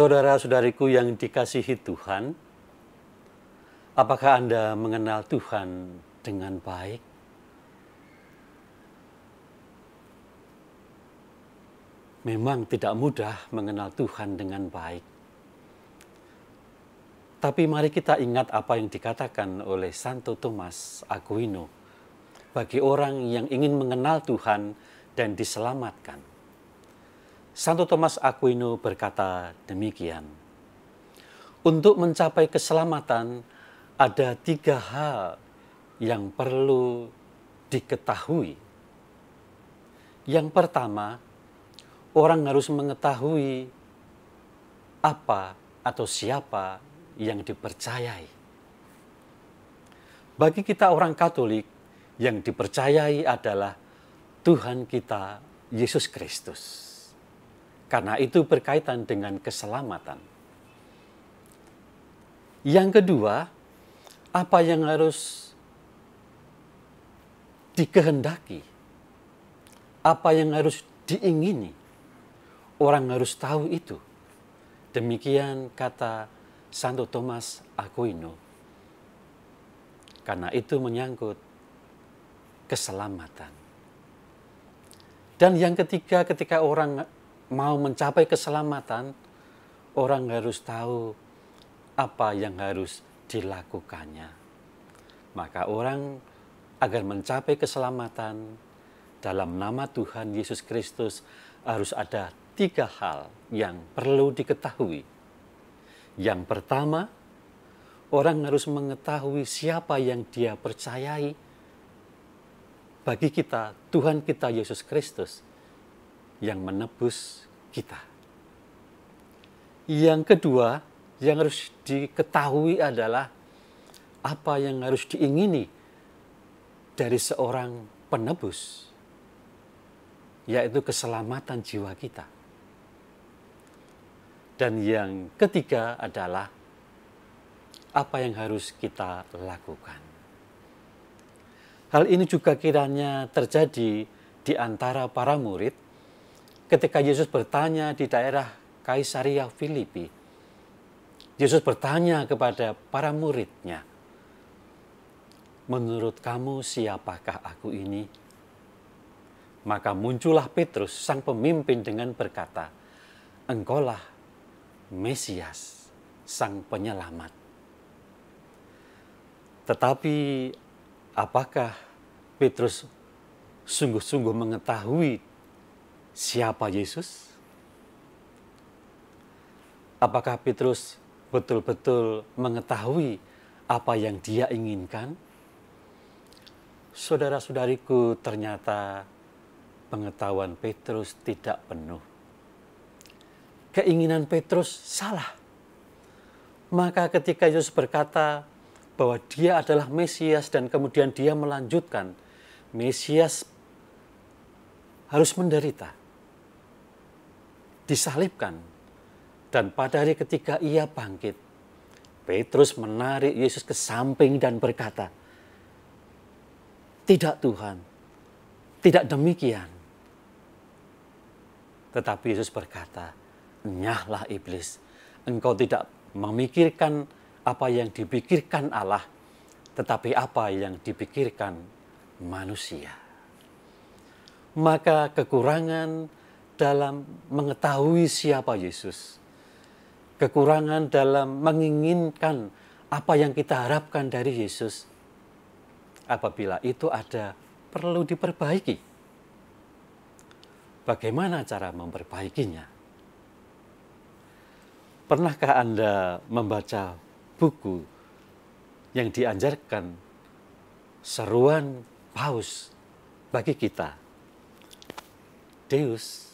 Saudara-saudariku yang dikasihi Tuhan, apakah Anda mengenal Tuhan dengan baik? Memang tidak mudah mengenal Tuhan dengan baik. Tapi mari kita ingat apa yang dikatakan oleh Santo Thomas Aquino bagi orang yang ingin mengenal Tuhan dan diselamatkan Santo Thomas Aquino berkata demikian. Untuk mencapai keselamatan ada tiga hal yang perlu diketahui. Yang pertama, orang harus mengetahui apa atau siapa yang dipercayai. Bagi kita orang Katolik, yang dipercayai adalah Tuhan kita Yesus Kristus. Karena itu berkaitan dengan keselamatan. Yang kedua, apa yang harus dikehendaki? Apa yang harus diingini? Orang harus tahu itu. Demikian kata Santo Thomas Aquino. Karena itu menyangkut keselamatan. Dan yang ketiga ketika orang mau mencapai keselamatan, orang harus tahu apa yang harus dilakukannya. Maka orang agar mencapai keselamatan dalam nama Tuhan Yesus Kristus harus ada tiga hal yang perlu diketahui. Yang pertama, orang harus mengetahui siapa yang dia percayai. Bagi kita, Tuhan kita Yesus Kristus yang menebus kita. Yang kedua yang harus diketahui adalah apa yang harus diingini dari seorang penebus, yaitu keselamatan jiwa kita. Dan yang ketiga adalah apa yang harus kita lakukan. Hal ini juga kiranya terjadi di antara para murid ketika Yesus bertanya di daerah Kaisaria Filipi, Yesus bertanya kepada para muridnya, "Menurut kamu, siapakah aku ini?" Maka muncullah Petrus, sang pemimpin, dengan berkata, "Engkaulah Mesias, sang penyelamat." Tetapi, apakah Petrus sungguh-sungguh mengetahui siapa Yesus? Apakah Petrus betul-betul mengetahui apa yang dia inginkan? Saudara-saudariku, ternyata pengetahuan Petrus tidak penuh. Keinginan Petrus salah. Maka ketika Yesus berkata bahwa dia adalah Mesias dan kemudian dia melanjutkan, Mesias harus menderita disalibkan. Dan pada hari ketika ia bangkit. Petrus menarik Yesus ke samping dan berkata, "Tidak Tuhan, tidak demikian." Tetapi Yesus berkata, "Nyahlah iblis, engkau tidak memikirkan apa yang dipikirkan Allah, tetapi apa yang dipikirkan manusia." Maka kekurangan, dalam mengetahui siapa Yesus, kekurangan dalam menginginkan apa yang kita harapkan dari Yesus. Apabila itu ada perlu diperbaiki. Bagaimana cara memperbaikinya? Pernahkah Anda membaca buku yang dianjurkan seruan paus bagi kita? Deus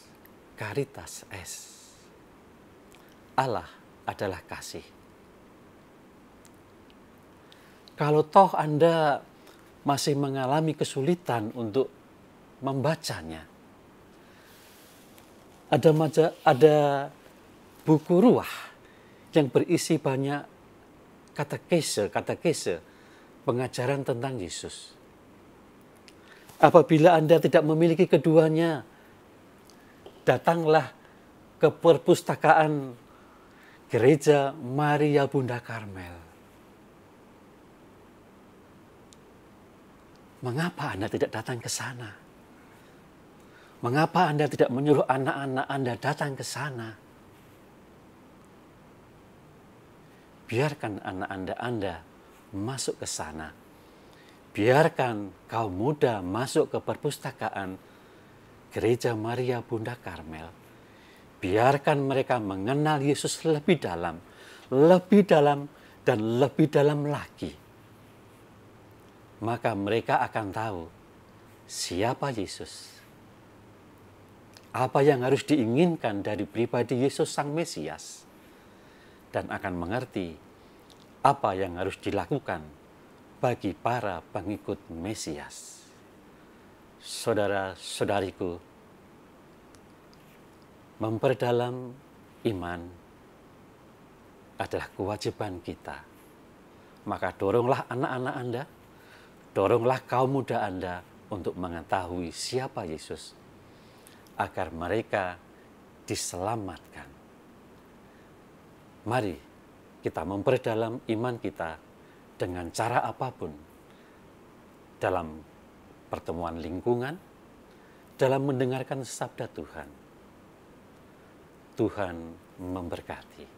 Karitas es. Allah adalah kasih. Kalau toh Anda masih mengalami kesulitan untuk membacanya, ada, maja, ada buku ruah yang berisi banyak kata-kese, kata-kese pengajaran tentang Yesus. Apabila Anda tidak memiliki keduanya, datanglah ke perpustakaan gereja Maria Bunda Karmel. Mengapa Anda tidak datang ke sana? Mengapa Anda tidak menyuruh anak-anak Anda datang ke sana? Biarkan anak Anda Anda masuk ke sana. Biarkan kaum muda masuk ke perpustakaan Gereja Maria Bunda Karmel, biarkan mereka mengenal Yesus lebih dalam, lebih dalam, dan lebih dalam lagi. Maka mereka akan tahu siapa Yesus, apa yang harus diinginkan dari pribadi Yesus Sang Mesias, dan akan mengerti apa yang harus dilakukan bagi para pengikut Mesias saudara-saudariku, memperdalam iman adalah kewajiban kita. Maka doronglah anak-anak Anda, doronglah kaum muda Anda untuk mengetahui siapa Yesus, agar mereka diselamatkan. Mari kita memperdalam iman kita dengan cara apapun dalam pertemuan lingkungan, dalam mendengarkan sabda Tuhan. Tuhan memberkati.